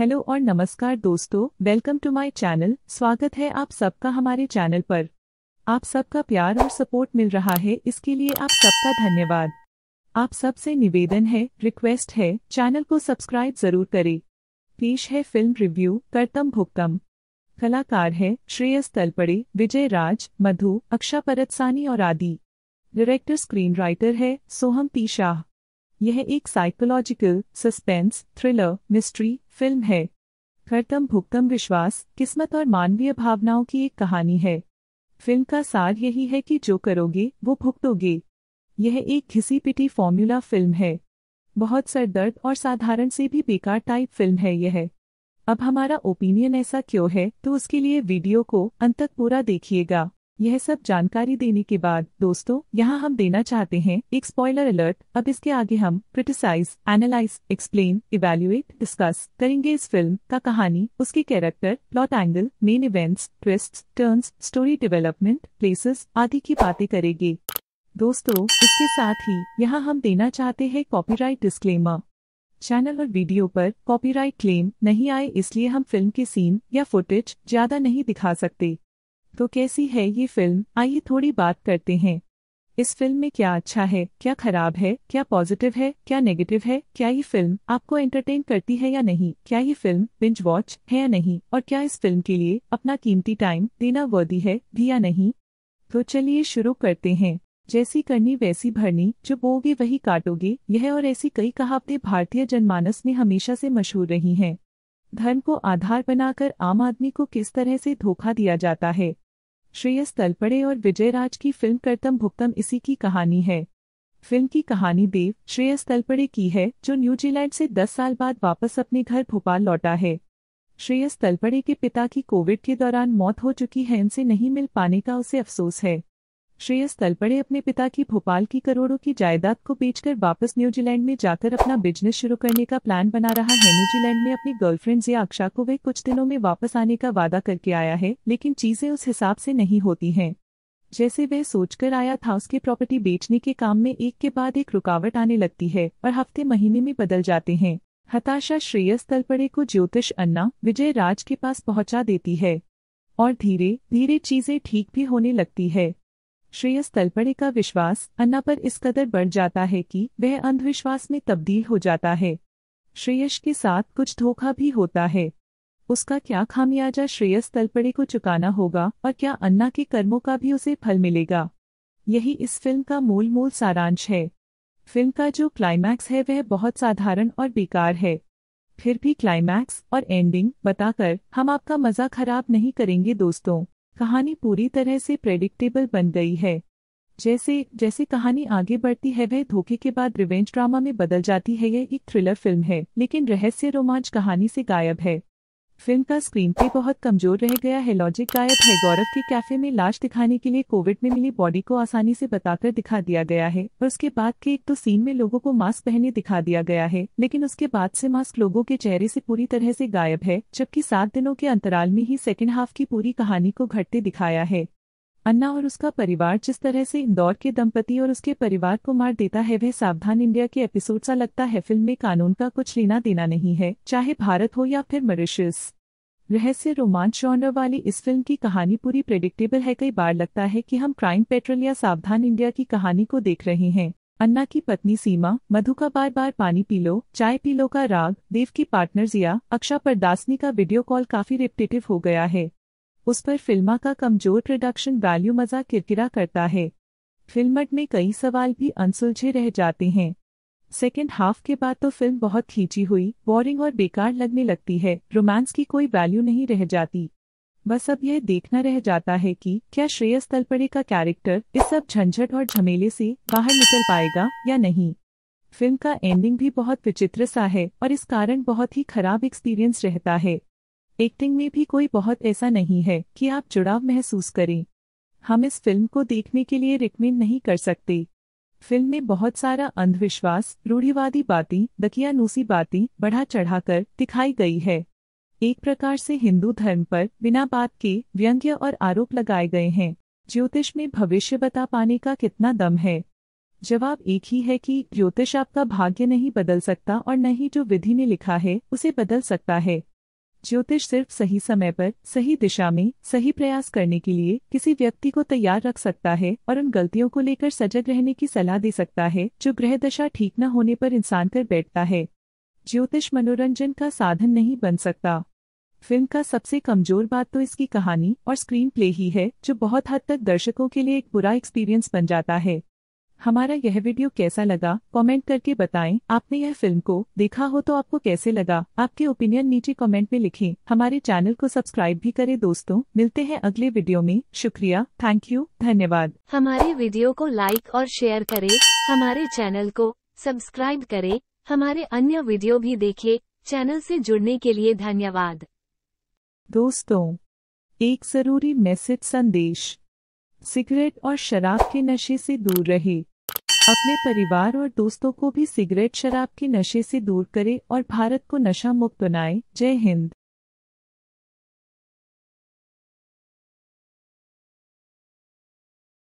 hello और नमस्कार दोस्तों वेलकम टू माय चैनल स्वागत है आप सबका हमारे चैनल पर आप सबका प्यार और सपोर्ट मिल रहा है इसके लिए आप सबका धन्यवाद आप सबसे निवेदन है रिक्वेस्ट है चैनल को सब्सक्राइब जरूर करें पेश है फिल्म रिव्यू करतम भुक्तम कलाकार है श्रेयस तलपड़े विजय राज मधु अक्षा परतसानी और आदि डायरेक्टर स्क्रीन राइटर है सोहम पी शाह यह एक psychological suspense thriller mystery film है करतम भुक्तम विश्वास किस्मत और मानवीय भावनाओं की एक कहानी है फिल्म का सार यही है कि जो करोगे वो भुगतोगे यह एक घिसी पिटी फॉर्मूला फिल्म है बहुत सरदर्द और साधारण से भी बेकार टाइप फिल्म है यह अब हमारा ओपिनियन ऐसा क्यों है तो उसके लिए वीडियो को अंत तक पूरा देखिएगा यह सब जानकारी देने के बाद दोस्तों यहाँ हम देना चाहते हैं एक स्पॉइलर अलर्ट अब इसके आगे हम criticise analyse explain evaluate discuss करेंगे इस फिल्म का कहानी उसके character plot angle main events twist turn story development places आदि की बातें करेंगे दोस्तों इसके साथ ही यहाँ हम देना चाहते हैं कॉपीराइट डिस्क्लेमर चैनल और वीडियो पर कॉपीराइट क्लेम नहीं आए इसलिए हम फिल्म के सीन या फुटेज ज्यादा नहीं दिखा सकते तो कैसी है ये फिल्म आइए थोड़ी बात करते हैं इस फिल्म में क्या अच्छा है क्या खराब है क्या पॉजिटिव है क्या नेगेटिव है क्या ये फिल्म आपको एंटरटेन करती है या नहीं क्या ये फिल्म बिंज वॉच है या नहीं और क्या इस फिल्म के लिए अपना कीमती टाइम देना वर्दी है भी या नहीं तो चलिए शुरू करते हैं जैसी करनी वैसी भरनी जो बोगे वही काटोगे यह और ऐसी कई कहावतें भारतीय जनमानस में हमेशा से मशहूर रही हैं धर्म को आधार बनाकर आम आदमी को किस तरह से धोखा दिया जाता है श्रेयस तलपड़े और विजय राज की फिल्म करतम भुक्तम इसी की कहानी है फिल्म की कहानी देव श्रेयस तलपड़े की है जो न्यूजीलैंड से 10 साल बाद वापस अपने घर भोपाल लौटा है श्रेयस तलपड़े के पिता की कोविड के दौरान मौत हो चुकी है इनसे नहीं मिल पाने का उसे अफसोस है श्रेयस तलपड़े अपने पिता की भोपाल की करोड़ों की जायदाद को बेचकर वापस न्यूजीलैंड में जाकर अपना बिजनेस शुरू करने का प्लान बना रहा है न्यूजीलैंड में अपनी गर्लफ्रेंड जिया अक्षा को वह कुछ दिनों में वापस आने का वादा करके आया है लेकिन चीजें उस हिसाब से नहीं होती हैं जैसे वह सोचकर आया था उसके प्रॉपर्टी बेचने के काम में एक के बाद एक रुकावट आने लगती है और हफ्ते महीने में बदल जाते हैं हताशा श्रेयस तलपड़े को ज्योतिष अन्ना विजय राज के पास पहुंचा देती है और धीरे धीरे चीजें ठीक भी होने लगती है श्रेयस तलपड़े का विश्वास अन्ना पर इस कदर बढ़ जाता है कि वह अंधविश्वास में तब्दील हो जाता है श्रेयस के साथ कुछ धोखा भी होता है उसका क्या खामियाजा श्रेयस तलपड़े को चुकाना होगा और क्या अन्ना के कर्मों का भी उसे फल मिलेगा यही इस फिल्म का मूल मूल सारांश है फिल्म का जो क्लाइमैक्स है वह बहुत साधारण और बेकार है फिर भी क्लाइमैक्स और एंडिंग बताकर हम आपका मज़ा खराब नहीं करेंगे दोस्तों कहानी पूरी तरह से प्रेडिक्टेबल बन गई है जैसे जैसे कहानी आगे बढ़ती है वह धोखे के बाद रिवेंज ड्रामा में बदल जाती है यह एक थ्रिलर फिल्म है लेकिन रहस्य रोमांच कहानी से गायब है फिल्म का स्क्रीन पे बहुत कमजोर रह गया है लॉजिक गायब है गौरव के कैफे में लाश दिखाने के लिए कोविड में मिली बॉडी को आसानी से बताकर दिखा दिया गया है और उसके बाद के एक तो सीन में लोगों को मास्क पहने दिखा दिया गया है लेकिन उसके बाद से मास्क लोगों के चेहरे से पूरी तरह से गायब है जबकि सात दिनों के अंतराल में ही सेकेंड हाफ की पूरी कहानी को घटते दिखाया है अन्ना और उसका परिवार जिस तरह से इंदौर के दंपति और उसके परिवार को मार देता है वह सावधान इंडिया के एपिसोड सा लगता है फिल्म में कानून का कुछ लेना देना नहीं है चाहे भारत हो या फिर मॉरिशस रहस्य रोमांच जॉनर वाली इस फिल्म की कहानी पूरी प्रेडिक्टेबल है कई बार लगता है कि हम क्राइम पेट्रोल या सावधान इंडिया की कहानी को देख रहे हैं अन्ना की पत्नी सीमा मधु का बार बार पानी पी लो चाय पी लो का राग देव की पार्टनर जिया अक्षा परदासनी का वीडियो कॉल काफी रिपटेटिव हो गया है उस पर फिल्मा का कमजोर प्रोडक्शन वैल्यू मजा किरकिरा करता है फिल्मट में कई सवाल भी अनसुलझे रह जाते हैं सेकेंड हाफ के बाद तो फिल्म बहुत खींची हुई बोरिंग और बेकार लगने लगती है रोमांस की कोई वैल्यू नहीं रह जाती बस अब यह देखना रह जाता है कि क्या श्रेयस तलपड़े का कैरेक्टर इस सब झंझट और झमेले से बाहर निकल पाएगा या नहीं फिल्म का एंडिंग भी बहुत विचित्र सा है और इस कारण बहुत ही खराब एक्सपीरियंस रहता है एक्टिंग में भी कोई बहुत ऐसा नहीं है कि आप जुड़ाव महसूस करें हम इस फिल्म को देखने के लिए रिकमेंड नहीं कर सकते फिल्म में बहुत सारा अंधविश्वास रूढ़िवादी बातें दकियानूसी बातें बढ़ा चढ़ाकर दिखाई गई है एक प्रकार से हिंदू धर्म पर बिना बात के व्यंग्य और आरोप लगाए गए हैं ज्योतिष में भविष्य बता पाने का कितना दम है जवाब एक ही है कि ज्योतिष आपका भाग्य नहीं बदल सकता और न ही जो विधि ने लिखा है उसे बदल सकता है ज्योतिष सिर्फ सही समय पर सही दिशा में सही प्रयास करने के लिए किसी व्यक्ति को तैयार रख सकता है और उन गलतियों को लेकर सजग रहने की सलाह दे सकता है जो ग्रह दशा ठीक न होने पर इंसान कर बैठता है ज्योतिष मनोरंजन का साधन नहीं बन सकता फिल्म का सबसे कमजोर बात तो इसकी कहानी और स्क्रीन प्ले ही है जो बहुत हद तक दर्शकों के लिए एक बुरा एक्सपीरियंस बन जाता है हमारा यह वीडियो कैसा लगा कमेंट करके बताएं आपने यह फिल्म को देखा हो तो आपको कैसे लगा आपके ओपिनियन नीचे कमेंट में लिखें हमारे चैनल को सब्सक्राइब भी करें दोस्तों मिलते हैं अगले वीडियो में शुक्रिया थैंक यू धन्यवाद हमारे वीडियो को लाइक और शेयर करें हमारे चैनल को सब्सक्राइब करे हमारे अन्य वीडियो भी देखे चैनल ऐसी जुड़ने के लिए धन्यवाद दोस्तों एक जरूरी मैसेज संदेश सिगरेट और शराब के नशे से दूर रहे अपने परिवार और दोस्तों को भी सिगरेट शराब के नशे से दूर करें और भारत को नशा मुक्त बनाएं जय हिंद